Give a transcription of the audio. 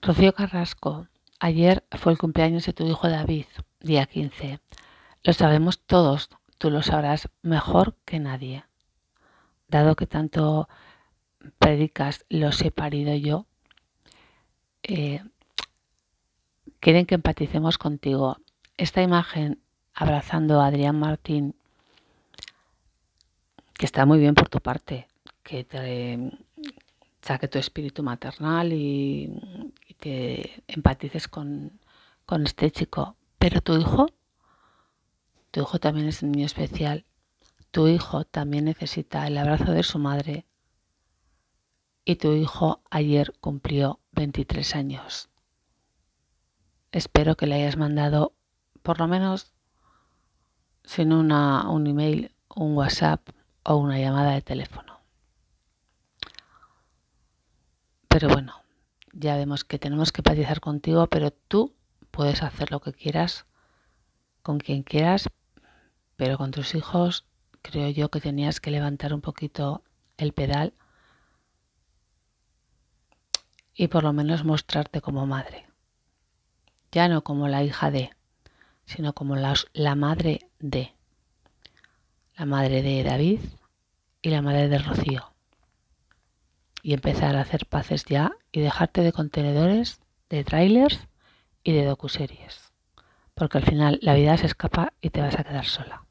Rocío Carrasco, ayer fue el cumpleaños de tu hijo David, día 15. Lo sabemos todos, tú lo sabrás mejor que nadie. Dado que tanto predicas los he parido yo, eh, quieren que empaticemos contigo. Esta imagen abrazando a Adrián Martín, que está muy bien por tu parte, que te saque tu espíritu maternal y que empatices con, este chico. Pero tu hijo, tu hijo también es un niño especial. Tu hijo también necesita el abrazo de su madre. Y tu hijo ayer cumplió 23 años. Espero que le hayas mandado por lo menos, sin una, un email, un WhatsApp o una llamada de teléfono. Pero bueno ya vemos que tenemos que empatizar contigo, pero tú puedes hacer lo que quieras, con quien quieras, pero con tus hijos creo yo que tenías que levantar un poquito el pedal y por lo menos mostrarte como madre. Ya no como la hija de, sino como la madre de. La madre de David y la madre de Rocío y empezar a hacer paces ya y dejarte de contenedores, de trailers y de docuseries. Porque al final la vida se escapa y te vas a quedar sola.